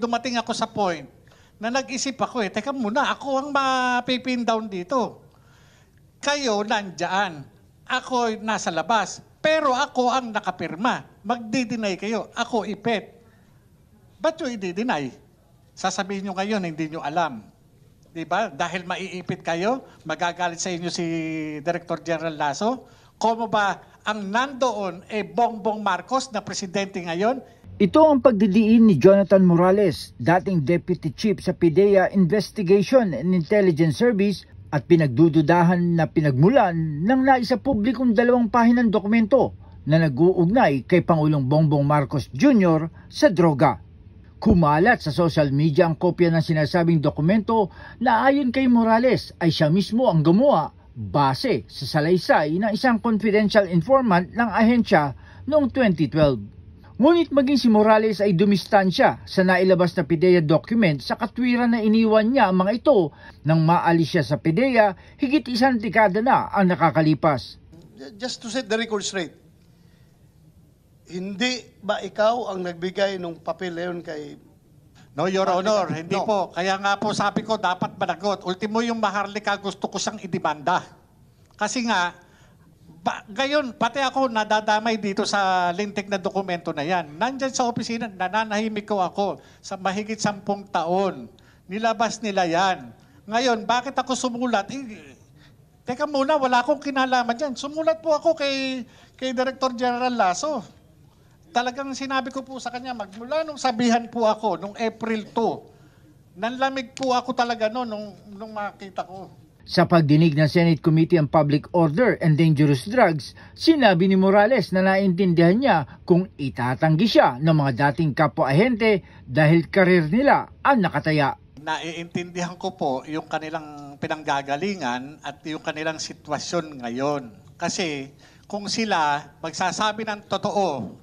dumating ako sa point na nag-isip ako eh, teka muna, ako ang mapipin down dito. Kayo nandyan. Ako nasa labas. Pero ako ang nakapirma. Magdi-deny kayo. Ako ipet. Ba't nyo i-deny? Sasabihin nyo ngayon, hindi nyo alam. Di ba? Dahil maiipit kayo, magagalit sa inyo si Director General Lasso. Komo ba ang nandoon eh Bongbong Marcos na presidente ngayon, ito ang pagdidiin ni Jonathan Morales, dating Deputy Chief sa PDEA Investigation and Intelligence Service at pinagdududahan na pinagmulan ng naisa publikong dalawang pahinang dokumento na nag-uugnay kay Pangulong Bongbong Marcos Jr. sa droga. Kumalat sa social media ang kopya ng sinasabing dokumento na ayon kay Morales ay siya mismo ang gumawa base sa salaysay ng isang confidential informant ng ahensya noong 2012. Ngunit maging si Morales ay dumistansya sa nailabas na PIDEA document sa katwiran na iniwan niya ang mga ito nang maalis siya sa PIDEA, higit isang dekada na ang nakakalipas. Just to set the record straight, hindi ba ikaw ang nagbigay ng papel na kay No, Your Marley, Honor, hindi no. po. Kaya nga po sabi ko, dapat managot. Ultimo yung Maharlika, gusto ko siyang idemanda. Kasi nga, ba, ngayon, pati ako nadadamay dito sa lintik na dokumento na yan. Nandyan sa opisina, nananahimik ko ako sa mahigit sampung taon. Nilabas nila yan. Ngayon, bakit ako sumulat? Eh, teka muna, wala akong kinalaman dyan. Sumulat po ako kay, kay Director General Lasso. Talagang sinabi ko po sa kanya, magmula nung sabihan po ako, nung April 2, nanlamig po ako talaga no, nung, nung makita ko. Sa pagdinig ng Senate Committee on Public Order and Dangerous Drugs, sinabi ni Morales na naintindihan niya kung itatanggi siya ng mga dating kapwa-ahente dahil karir nila ang nakataya. Naiintindihan ko po yung kanilang pinanggagalingan at yung kanilang sitwasyon ngayon. Kasi kung sila magsasabi ng totoo,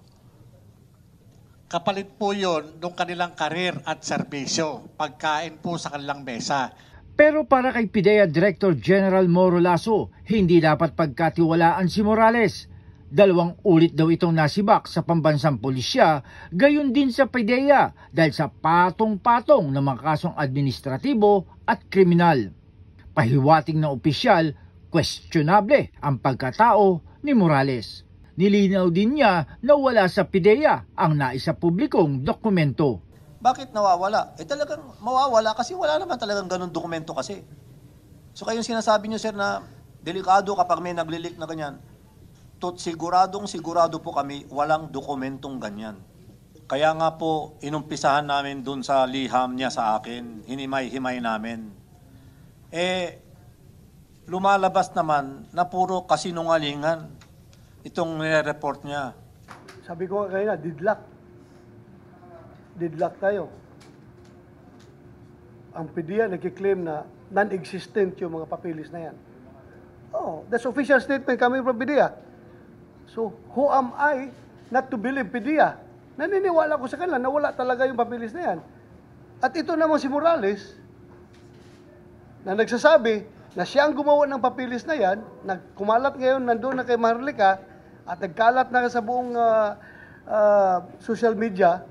kapalit po yon ng kanilang karir at serbisyo, pagkain po sa kanilang mesa. Pero para kay PIDEA Director General Moro Lasso, hindi dapat pagkatiwalaan si Morales. Dalawang ulit daw itong nasibak sa pambansang pulisya, gayon din sa PIDEA dahil sa patong-patong na mga kasong administratibo at kriminal. Pahiwating na opisyal, questionable ang pagkatao ni Morales. Nilinaw din niya na wala sa PIDEA ang naisa publikong dokumento. Bakit nawawala? Eh talagang mawawala kasi wala naman talagang ganun dokumento kasi. So kayong sinasabi nyo sir na delikado kapag may naglilik na ganyan, tot siguradong sigurado po kami walang dokumentong ganyan. Kaya nga po, inumpisahan namin dun sa liham niya sa akin, hinimay-himay namin. Eh, lumalabas naman na puro kasinungalingan itong nire-report niya. Sabi ko kanina, didlak deadlock tayo. Ang PDEA nagkiklaim na non-existent yung mga papilis na yan. Oh, that's official statement coming from PDEA. So, who am I not to believe PDEA? Naniniwala ko sa kanila na wala talaga yung papilis na yan. At ito naman si Morales, na nagsasabi na siya ang gumawa ng papilis na yan, nagkumalat ngayon, nandoon na kay Marlica, at nagkalat na sa buong uh, uh, social media,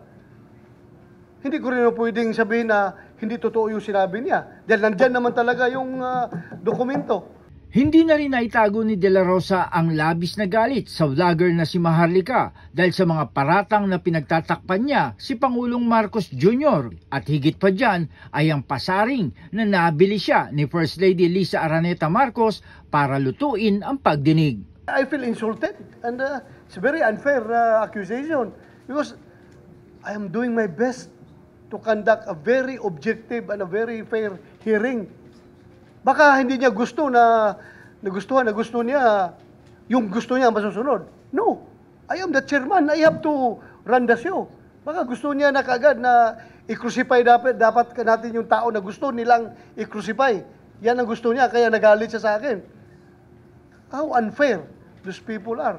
hindi ko rin pwedeng sabihin na hindi totoo yung sinabi niya. Dahil nandyan naman talaga yung uh, dokumento. Hindi na rin naitago ni De La Rosa ang labis na galit sa vlogger na si Maharlika dahil sa mga paratang na pinagtatakpan niya si Pangulong Marcos Jr. At higit pa dyan ay ang pasaring na nabili siya ni First Lady Lisa Araneta Marcos para lutuin ang pagdinig. I feel insulted and uh, it's a very unfair uh, accusation because I am doing my best to conduct a very objective and a very fair hearing. Baka hindi niya gusto na nagustuhan, na gusto niya yung gusto niya masusunod. No. I am the chairman. I have to run the show. Baka gusto niya na kagad na i-crucify dapat, dapat natin yung tao na gusto nilang i-crucify. Yan ang gusto niya, kaya nagalit siya sa akin. How unfair these people are.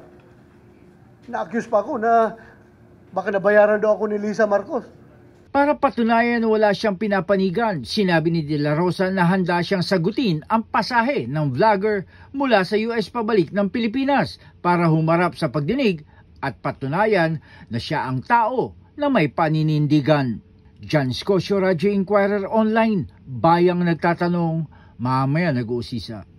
Na-accuse pa ako na baka nabayaran daw ako ni Lisa Marcos. Para patunayan wala siyang pinapanigan, sinabi ni De La Rosa na handa siyang sagutin ang pasahe ng vlogger mula sa US pabalik ng Pilipinas para humarap sa pagdinig at patunayan na siya ang tao na may paninindigan. John Scotia Radio Inquirer Online, bayang nagtatanong, mamaya nag-uusisa.